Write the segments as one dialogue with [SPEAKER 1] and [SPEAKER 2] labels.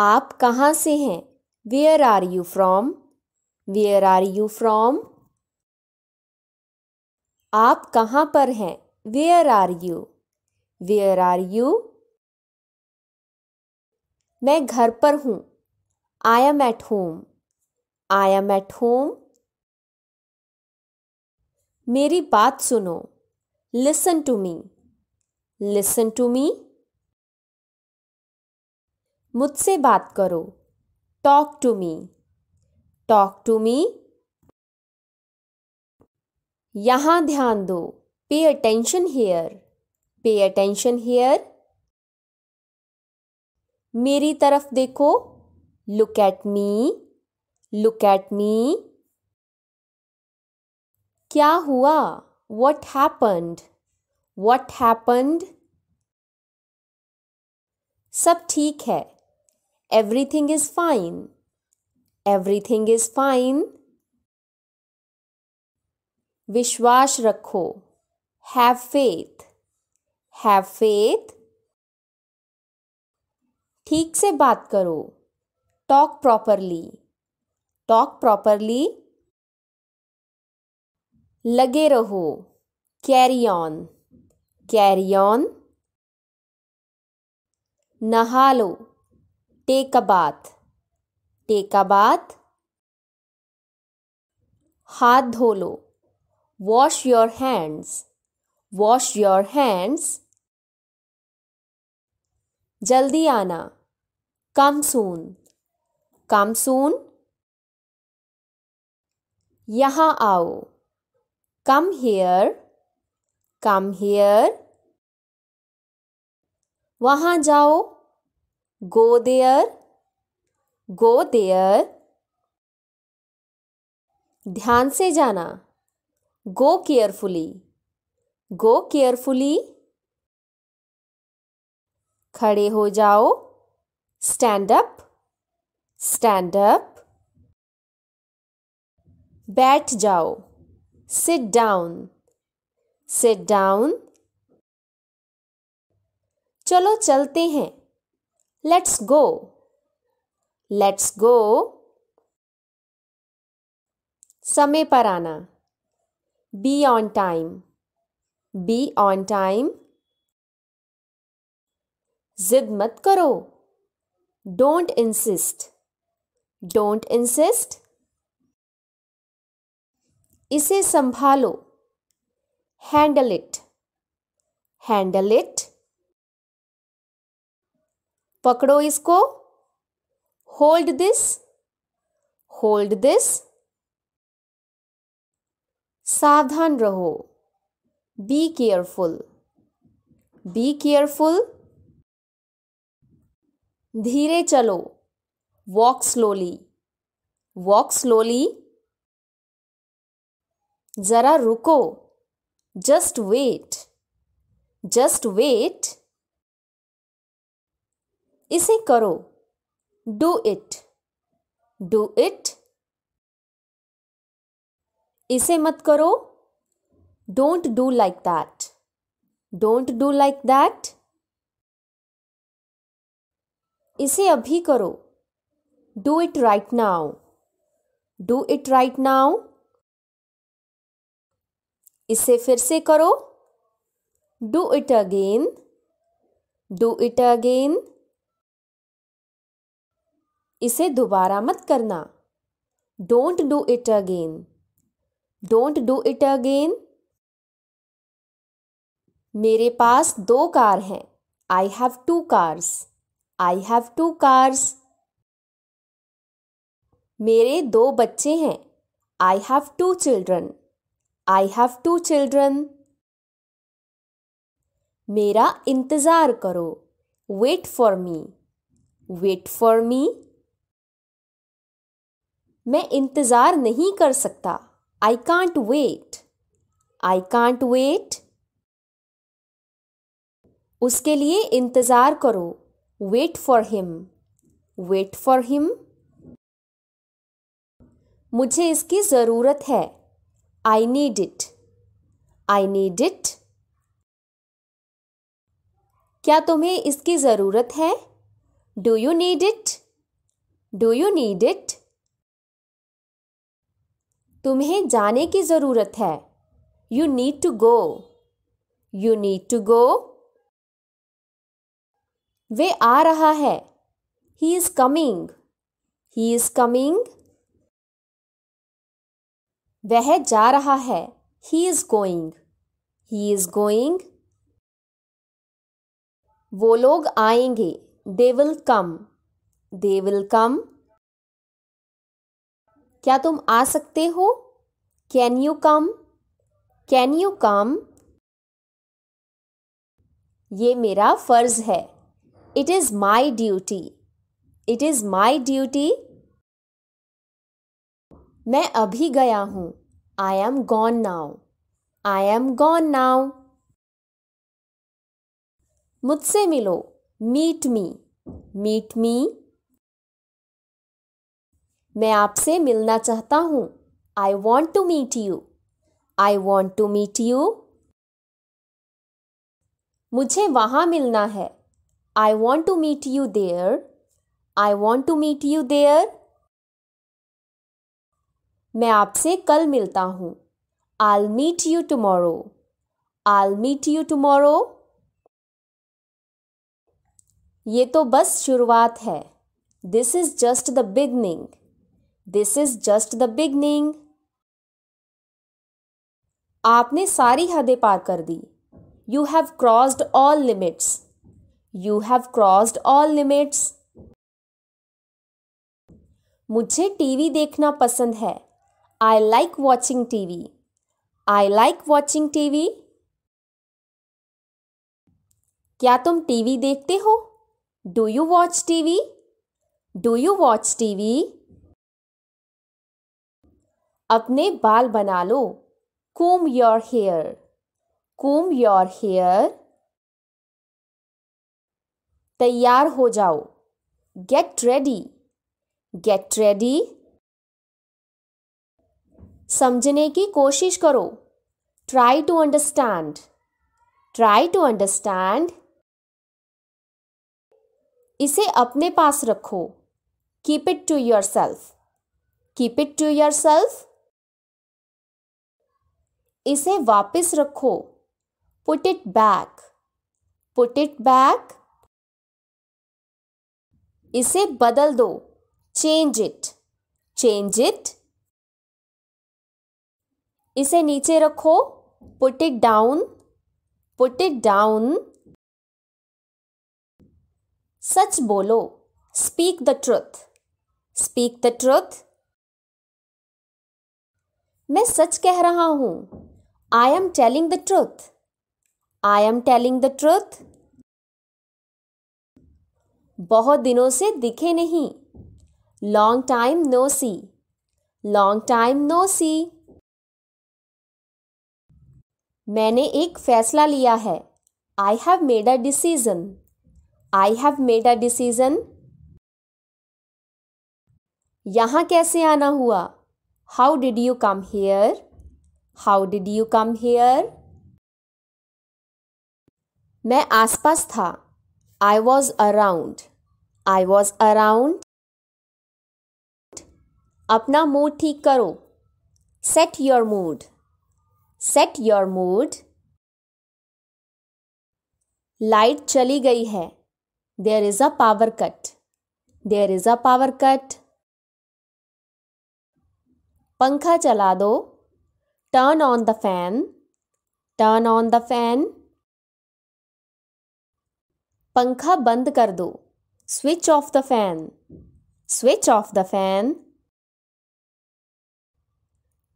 [SPEAKER 1] आप कहाँ से हैं where are you from where are you from आप कहाँ पर हैं where are you where are you मैं घर पर हूँ I am at home I am at home मेरी बात सुनो listen to me listen to me मुझसे बात करो talk to me talk to me यहां ध्यान दो pay attention here pay attention here मेरी तरफ देखो look at me look at मी क्या हुआ वट हैपन्ड वट हैपन्ड सब ठीक है everything is fine everything is fine विश्वास रखो हैव फेथ हैव फेथ ठीक से बात करो टॉक प्रॉपरली टॉक प्रॉपरली लगे रहो कैरी ऑन कैरी ऑन नहा लो take a bath take a bath हाथ धो लो wash your hands wash your hands जल्दी आना कम सून कम सून यहाँ आओ कम हेयर कम हेयर वहाँ जाओ go there go there ध्यान से जाना go carefully go carefully खड़े हो जाओ stand up stand up बैठ जाओ sit down sit down चलो चलते हैं Let's go. Let's go. समय पर आना be on time be on time जिद मत करो डोंट इंसिस्ट डोंट इंसिस्ट इसे संभालो हैंडल इट हैंडल इट पकड़ो इसको होल्ड दिस होल्ड दिस सावधान रहो बी केयरफुल बी केयरफुल धीरे चलो वॉक स्लोली वॉक स्लोली जरा रुको जस्ट वेट जस्ट वेट इसे करो डू इट डू इट इसे मत करो don't do like that don't do like that इसे अभी करो do it right now do it right now इसे फिर से करो do it again do it again इसे दोबारा मत करना don't do it again don't do it again मेरे पास दो कार हैं I have two cars I have two cars मेरे दो बच्चे हैं I have two children I have two children मेरा इंतज़ार करो wait for me wait for me मैं इंतज़ार नहीं कर सकता I can't wait I can't wait उसके लिए इंतज़ार करो wait for him wait for him मुझे इसकी ज़रूरत है I need it I need it क्या तुम्हें इसकी ज़रूरत है do you need it do you need it तुम्हें जाने की ज़रूरत है you need to go you need to go वे आ रहा है he is coming he is coming वह जा रहा है he is going he is going वो लोग आएंगे they will come they will come क्या तुम आ सकते हो can you come can you come ये मेरा फ़र्ज़ है it is my duty it is my duty मैं अभी गया हूं I am gone now I am gone now मुझसे मिलो मीट मी मीट मी मैं आपसे मिलना चाहता हूँ I want to meet you I want to meet you मुझे वहाँ मिलना है I want to meet you there I want to meet you there मैं आपसे कल मिलता हूँ I'll meet you tomorrow. I'll meet you tomorrow. ये तो बस शुरुआत है this is just the beginning this is just the beginning आपने सारी हदें पार कर दी you have crossed all limits you have crossed all limits मुझे टीवी देखना पसंद है I like watching TV I like watching TV क्या तुम टीवी देखते हो do you watch TV do you watch TV अपने बाल बना लो comb your hair comb your hair तैयार हो जाओ गेट रेडी गेट रेडी समझने की कोशिश करो try to understand try to understand इसे अपने पास रखो keep it to yourself keep it to yourself इसे वापस रखो put it back put it back इसे बदल दो चेंज इट चेंज इट इसे नीचे रखो put it down put it down सच बोलो speak the truth speak the truth मैं सच कह रहा हूं I am telling the truth I am telling the truth बहुत दिनों से दिखे नहीं long time no see long time no see मैंने एक फैसला लिया है I have made a decision I have made a decision यहां कैसे आना हुआ how did you come here how did you come here मैं आसपास था I was around I was around अपना मूड ठीक करो set your mood set your mood light चली गई है there is a power cut there is a power cut पंखा चला दो Turn on the fan. Turn on the fan. पंखा बंद कर दो switch off the fan switch off the fan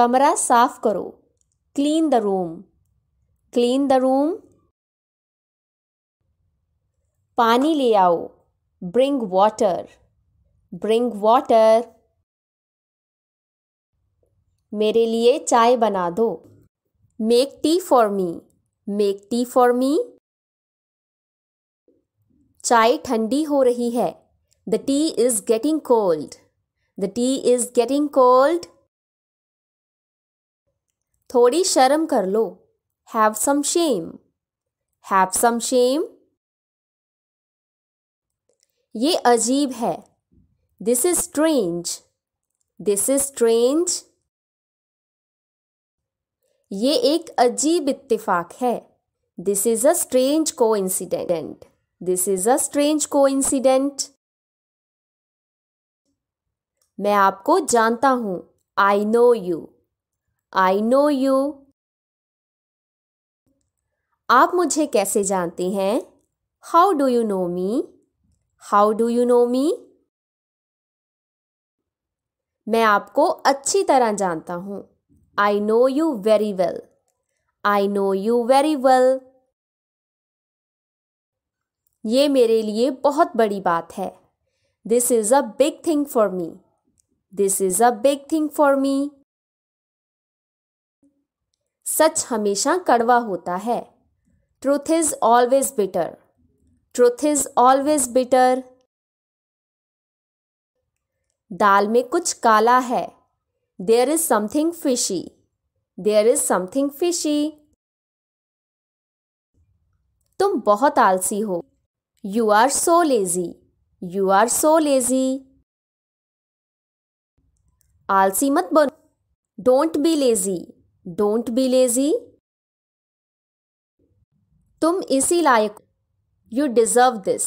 [SPEAKER 1] कमरा साफ करो clean the room clean the room पानी ले आओ ब्रिंग वाटर ब्रिंग वाटर मेरे लिए चाय बना दो make tea for me make tea for me चाय ठंडी हो रही है the tea is getting cold the tea is getting cold थोड़ी शर्म कर लो have some shame have some shame ये अजीब है this is strange this is strange ये एक अजीब इत्तेफाक है this is a strange coincidence this is a strange coincidence मैं आपको जानता हूं I know you I know you आप मुझे कैसे जानते हैं how do you know me how do you know me मैं आपको अच्छी तरह जानता हूं I know you very well. I know you very well. ये मेरे लिए बहुत बड़ी बात है this is a big thing for me this is a big thing for me सच हमेशा कड़वा होता है truth is always bitter. Truth is always bitter. दाल में कुछ काला है There is something fishy. There is something fishy. तुम बहुत आलसी हो You are so lazy. You are so lazy. आलसी मत बनो don't be lazy don't be lazy तुम इसी लायक you deserve this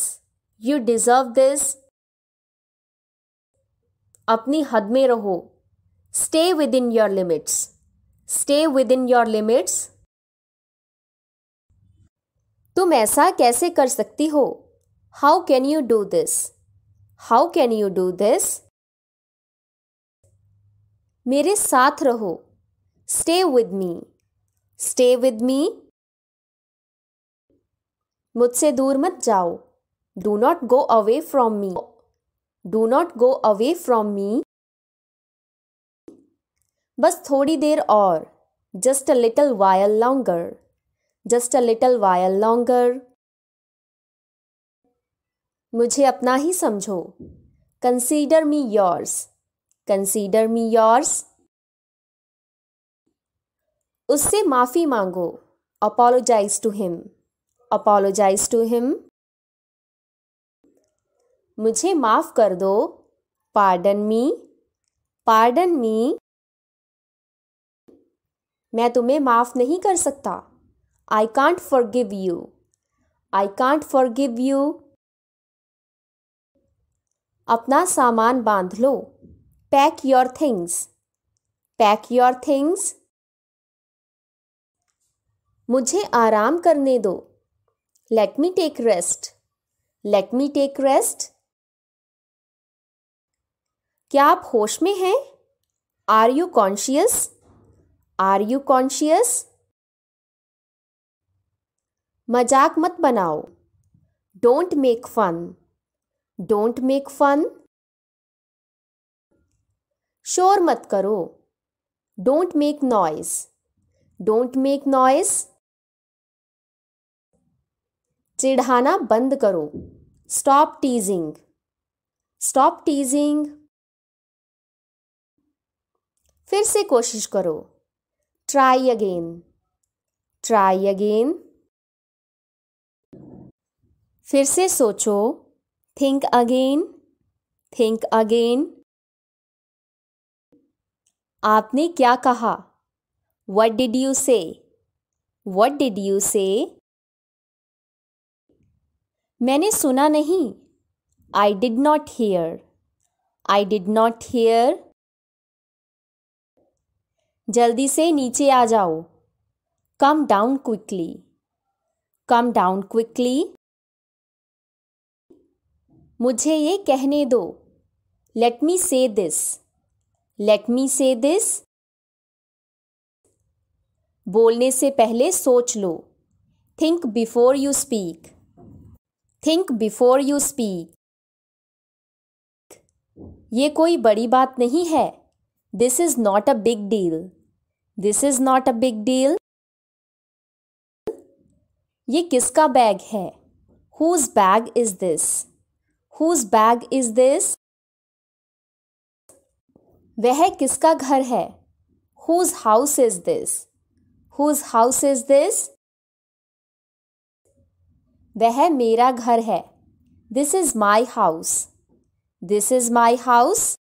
[SPEAKER 1] you deserve this अपनी हद में रहो stay within your limits stay within your limits तुम ऐसा कैसे कर सकती हो how can you do this how can you do this मेरे साथ रहो stay with me stay with me मुझसे दूर मत जाओ do not go away from me do not go away from me बस थोड़ी देर और just a little while longer just a little while longer मुझे अपना ही समझो consider me yours consider me yours उससे माफ़ी मांगो apologize to him apologise to him मुझे माफ़ कर दो पार्डन मी पार्डन मी मैं तुम्हें माफ़ नहीं कर सकता I can't forgive you I can't forgive you अपना सामान बांध लो pack your things pack your things मुझे आराम करने दो let me take rest let me take rest क्या आप होश में हैं are you conscious are you conscious मजाक मत बनाओ don't make fun don't make fun शोर मत करो don't make noise don't make noise चिढ़ाना बंद करो स्टॉप टीजिंग स्टॉप टीजिंग फिर से कोशिश करो try again try again फिर से सोचो think again think again आपने क्या कहा What did you say? What did you say? मैंने सुना नहीं I did not hear. I did not hear. जल्दी से नीचे आ जाओ come down quickly come down quickly मुझे ये कहने दो लेट मी से दिस लेट मी से दिस बोलने से पहले सोच लो think before you speak think before you speak ये कोई बड़ी बात नहीं है this is not a big deal this is not a big deal ये किसका बैग है whose bag is this whose bag is this वह किसका घर है whose house is this whose house is this वह मेरा घर है this is my house this is my house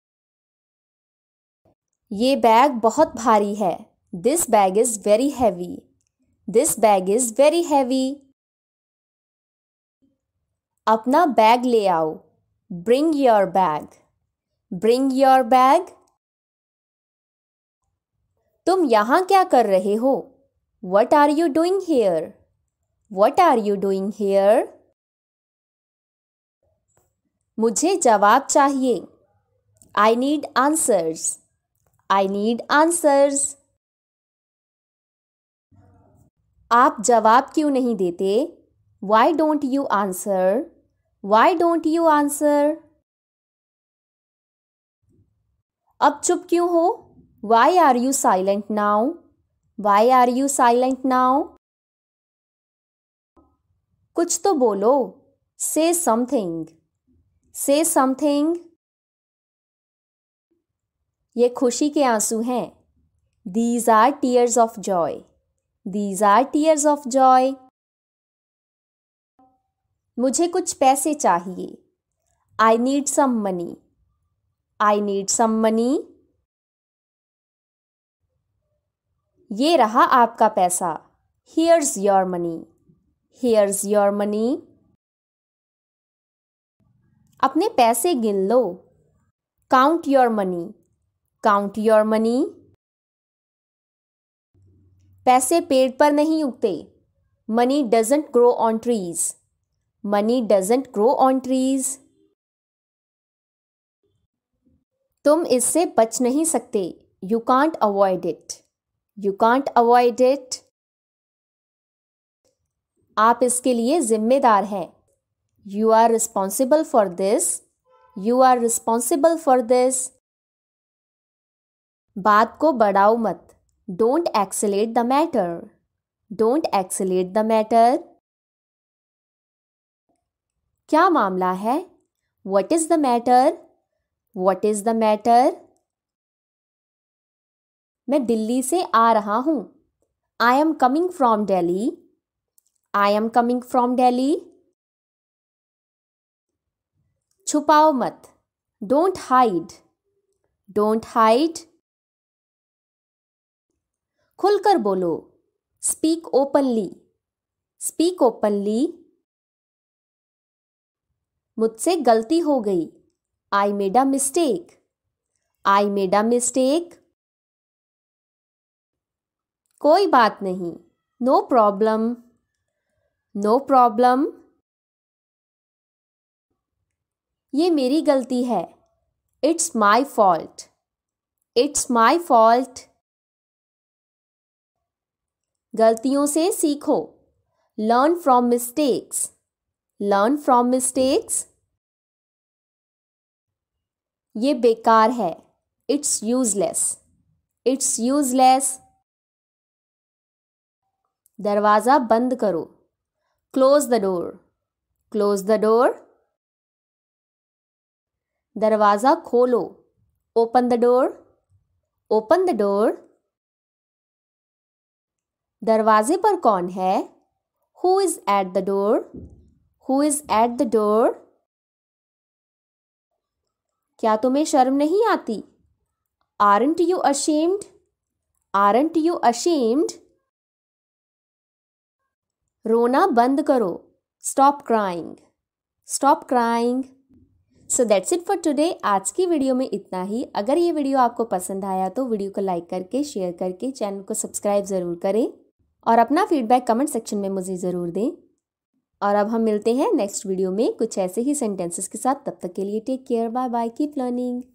[SPEAKER 1] ये बैग बहुत भारी है this bag is very heavy this bag is very heavy अपना बैग ले आओ bring your bag bring your bag तुम यहां क्या कर रहे हो what are you doing here what are you doing here मुझे जवाब चाहिए I need answers I need answers आप जवाब क्यों नहीं देते why don't you answer why don't you answer अब चुप क्यों हो why are you silent now Y are you silent now कुछ तो बोलो से समथिंग से समथिंग ये खुशी के आंसू हैं these are tears of joy these are tears of joy मुझे कुछ पैसे चाहिए I need some money I need some money ये रहा आपका पैसा here's your money here's your money अपने पैसे गिन लो count your money count your money पैसे पेड़ पर नहीं उगते money doesn't grow on trees money doesn't grow on trees तुम इससे बच नहीं सकते you can't avoid it you can't avoid it आप इसके लिए जिम्मेदार हैं you are responsible for this you are responsible for this बात को बढ़ाओ मत Don't accelerate the matter. Don't accelerate the matter. क्या मामला है What is the matter? What is the matter? मैं दिल्ली से आ रहा हूँ I am coming from Delhi I am coming from Delhi छुपाओ मत डोंट हाइड डोंट हाइड खुलकर बोलो स्पीक ओपनली स्पीक ओपनली मुझसे गलती हो गई I made a mistake I made a mistake कोई बात नहीं नो प्रॉब्लम नो प्रॉब्लम ये मेरी गलती है it's my fault it's my fault गलतियों से सीखो learn from mistakes learn from mistakes ये बेकार है इट्स यूजलेस इट्स यूजलेस दरवाज़ा बंद करो close the door close the door दरवाज़ा खोलो open the door open the door दरवाजे पर कौन है who is at the door who is at the door क्या तुम्हें शर्म नहीं आती aren't you ashamed aren't you ashamed रोना बंद करो stop crying stop crying so that's it for today आज की वीडियो में इतना ही अगर ये वीडियो आपको पसंद आया तो वीडियो को लाइक करके शेयर करके चैनल को सब्सक्राइब ज़रूर करें और अपना फीडबैक कमेंट सेक्शन में मुझे ज़रूर दें और अब हम मिलते हैं नेक्स्ट वीडियो में कुछ ऐसे ही सेंटेंसेस के साथ तब तक के लिए take care bye bye keep learning